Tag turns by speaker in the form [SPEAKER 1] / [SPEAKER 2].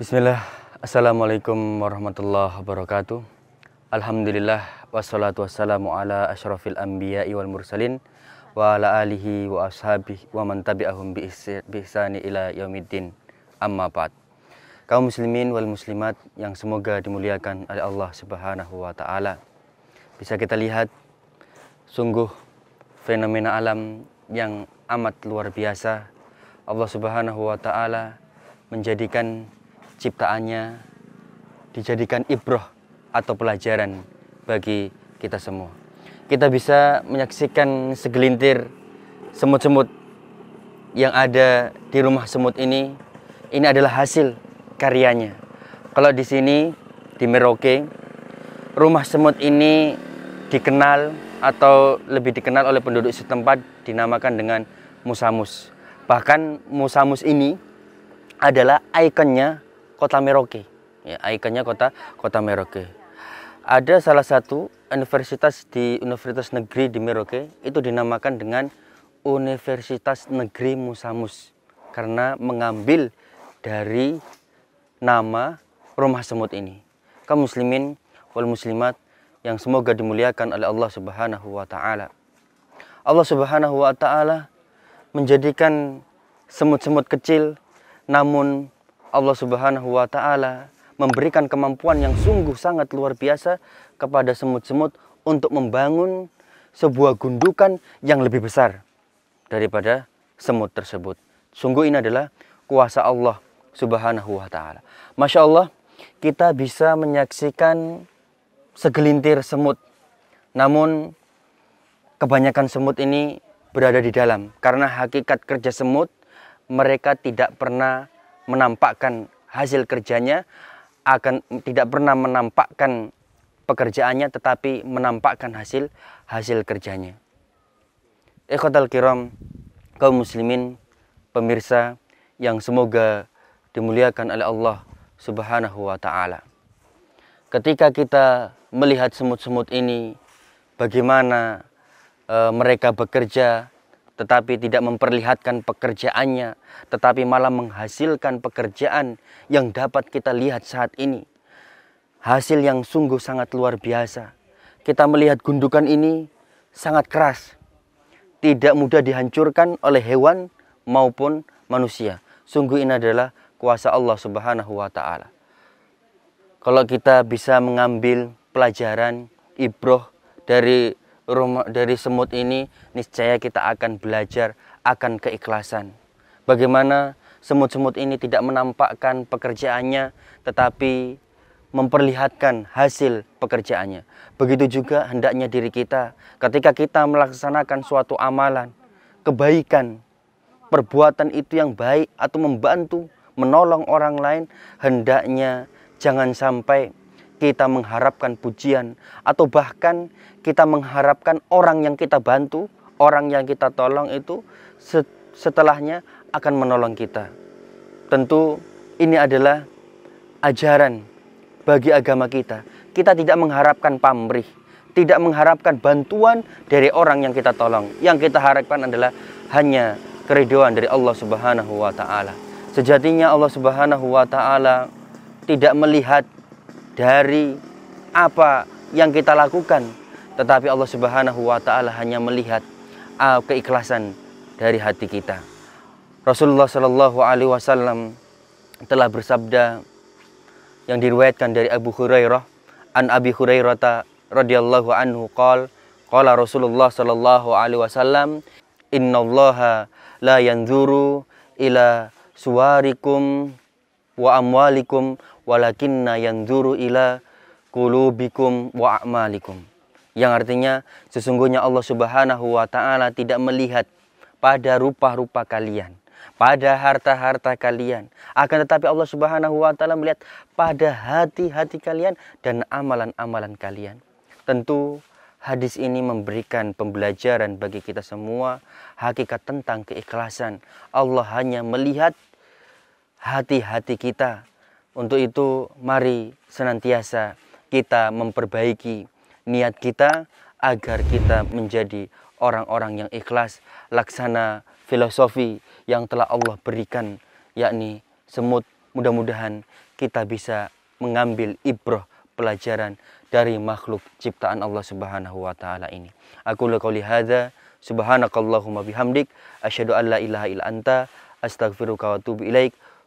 [SPEAKER 1] Bismillah, Assalamualaikum warahmatullahi wabarakatuh. Alhamdulillah, wassalatu wassalamu ala ashrafil anbiya'i wal mursalin wa ala alihi wa ashabihi wa man tabi'ahum bi ila yaumiddin. Amma ba'd. Kaum muslimin wal muslimat yang semoga dimuliakan oleh Allah Subhanahu wa taala. Bisa kita lihat sungguh fenomena alam yang amat luar biasa. Allah Subhanahu wa taala menjadikan ciptaannya dijadikan ibroh atau pelajaran bagi kita semua. Kita bisa menyaksikan segelintir semut-semut yang ada di rumah semut ini. Ini adalah hasil karyanya. Kalau di sini di Merauke, rumah semut ini dikenal atau lebih dikenal oleh penduduk setempat dinamakan dengan musamus. Bahkan musamus ini adalah ikonnya kota Merauke. Ya, ikonnya kota kota Merauke. Ada salah satu universitas di Universitas Negeri di Merauke itu dinamakan dengan Universitas Negeri Musamus karena mengambil dari nama rumah semut ini. Kaum muslimin wal muslimat yang semoga dimuliakan oleh Allah Subhanahu wa taala. Allah Subhanahu wa taala menjadikan semut-semut kecil namun Allah Subhanahu wa taala memberikan kemampuan yang sungguh sangat luar biasa kepada semut-semut untuk membangun sebuah gundukan yang lebih besar daripada semut tersebut. Sungguh ini adalah kuasa Allah Subhanahu wa taala. Masya Allah, kita bisa menyaksikan segelintir semut. Namun kebanyakan semut ini berada di dalam karena hakikat kerja semut mereka tidak pernah menampakkan hasil kerjanya, akan tidak pernah menampakkan pekerjaannya tetapi menampakkan hasil hasil kerjanya. Ikhwatal kiram, kaum muslimin, pemirsa yang semoga dimuliakan oleh Allah Subhanahu wa taala. Ketika kita melihat semut-semut ini bagaimana e, mereka bekerja, tetapi tidak memperlihatkan pekerjaannya, tetapi malah menghasilkan pekerjaan yang dapat kita lihat saat ini. Hasil yang sungguh sangat luar biasa. Kita melihat gundukan ini sangat keras, tidak mudah dihancurkan oleh hewan maupun manusia. Sungguh ini adalah kuasa Allah Subhanahu wa taala. Kalau kita bisa mengambil pelajaran ibroh dari rumah dari semut ini niscaya kita akan belajar akan keikhlasan. Bagaimana semut-semut ini tidak menampakkan pekerjaannya tetapi memperlihatkan hasil pekerjaannya. Begitu juga hendaknya diri kita ketika kita melaksanakan suatu amalan, kebaikan, perbuatan itu yang baik atau membantu, menolong orang lain, hendaknya jangan sampai kita mengharapkan pujian, atau bahkan kita mengharapkan orang yang kita bantu, orang yang kita tolong itu setelahnya akan menolong kita. Tentu ini adalah ajaran bagi agama kita. Kita tidak mengharapkan pamrih, tidak mengharapkan bantuan dari orang yang kita tolong. Yang kita harapkan adalah hanya keriduan dari Allah Subhanahu wa taala. Sejatinya Allah Subhanahu wa taala tidak melihat dari apa yang kita lakukan tetapi Allah Subhanahu wa taala hanya melihat uh, keikhlasan dari hati kita Rasulullah Shallallahu alaihi wasallam telah bersabda yang diriwayatkan dari Abu Hurairah an Abi Hurairah radhiyallahu anhu qol qala Rasulullah Shallallahu alaihi wasallam innallaha la yanzuru ila suwarikum wa amwalikum walakinna yanzuru ila kulubikum wa a'malikum. Yang artinya sesungguhnya Allah Subhanahu wa taala tidak melihat pada rupa-rupa kalian, pada harta-harta kalian. Akan tetapi Allah Subhanahu wa taala melihat pada hati-hati kalian dan amalan-amalan kalian. Tentu hadis ini memberikan pembelajaran bagi kita semua hakikat tentang keikhlasan. Allah hanya melihat hati-hati kita untuk itu, mari senantiasa kita memperbaiki niat kita agar kita menjadi orang-orang yang ikhlas laksana filosofi yang telah Allah berikan yakni semut mudah-mudahan kita bisa mengambil ibroh pelajaran dari makhluk ciptaan Allah Subhanahu wa taala ini. Aku laqouli hadza subhanakallahumma bihamdik asyhadu an la ilaha illa anta astaghfiruka wa atubu